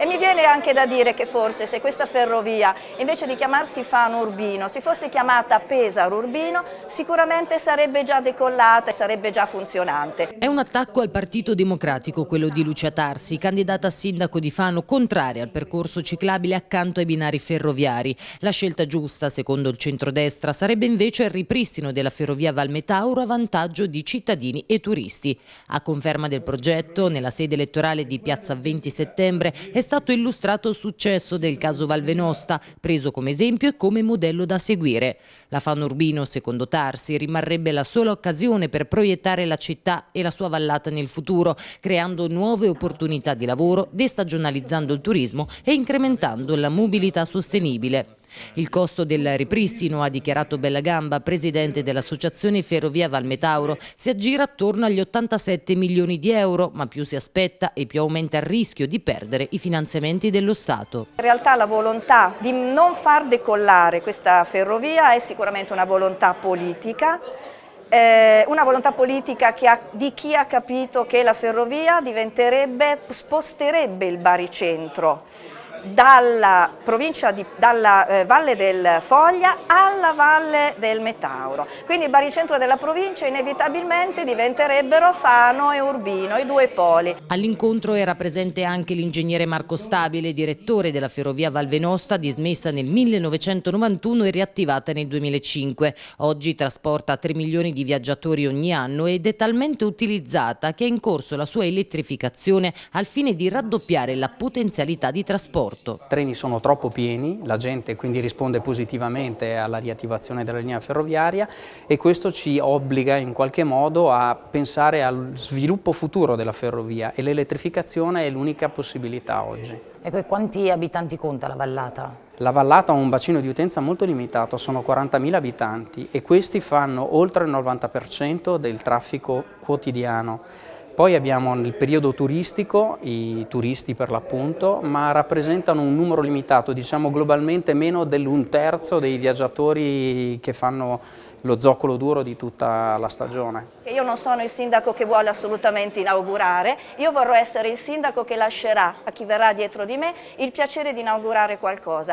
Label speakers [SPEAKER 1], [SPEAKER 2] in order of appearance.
[SPEAKER 1] E mi viene anche da dire che forse se questa ferrovia invece di chiamarsi Fano Urbino si fosse chiamata Pesaro Urbino sicuramente sarebbe già decollata e
[SPEAKER 2] sarebbe già funzionante. È un attacco al Partito Democratico quello di Lucia Tarsi, candidata a sindaco di Fano contraria al percorso ciclabile accanto ai binari ferroviari. La scelta giusta, secondo il centrodestra, sarebbe invece il ripristino della ferrovia Valmetauro a vantaggio di cittadini e turisti. A conferma del progetto, nella sede elettorale di Piazza 20 settembre è stato illustrato il successo del caso Valvenosta, preso come esempio e come modello da seguire. La Fano Urbino, secondo Tarsi, rimarrebbe la sola occasione per proiettare la città e la sua vallata nel futuro, creando nuove opportunità di lavoro, destagionalizzando il turismo e incrementando la mobilità sostenibile. Il costo del ripristino, ha dichiarato Bellagamba, presidente dell'associazione Ferrovia Valmetauro, si aggira attorno agli 87 milioni di euro, ma più si aspetta e più aumenta il rischio di perdere i finanziamenti dello Stato.
[SPEAKER 1] In realtà la volontà di non far decollare questa ferrovia è sicuramente una volontà politica, eh, una volontà politica ha, di chi ha capito che la ferrovia diventerebbe, sposterebbe il baricentro dalla, di, dalla eh, Valle del Foglia alla Valle del Metauro. Quindi il baricentro della provincia inevitabilmente
[SPEAKER 2] diventerebbero Fano e Urbino, i due poli. All'incontro era presente anche l'ingegnere Marco Stabile, direttore della ferrovia Valvenosta, dismessa nel 1991 e riattivata nel 2005. Oggi trasporta 3 milioni di viaggiatori ogni anno ed è talmente utilizzata che è in corso la sua elettrificazione al fine di raddoppiare la potenzialità di trasporto
[SPEAKER 3] corto. I treni sono troppo pieni, la gente quindi risponde positivamente alla riattivazione della linea ferroviaria e questo ci obbliga in qualche modo a pensare al sviluppo futuro della ferrovia e l'elettrificazione è l'unica possibilità oggi.
[SPEAKER 2] Ecco, e quanti abitanti conta la vallata?
[SPEAKER 3] La vallata ha un bacino di utenza molto limitato, sono 40.000 abitanti e questi fanno oltre il 90% del traffico quotidiano. Poi abbiamo nel periodo turistico i turisti per l'appunto, ma rappresentano un numero limitato, diciamo globalmente meno dell'un terzo dei viaggiatori che fanno lo zoccolo duro di tutta la stagione.
[SPEAKER 1] Io non sono il sindaco che vuole assolutamente inaugurare, io vorrò essere il sindaco che lascerà
[SPEAKER 2] a chi verrà dietro di me il piacere di inaugurare qualcosa.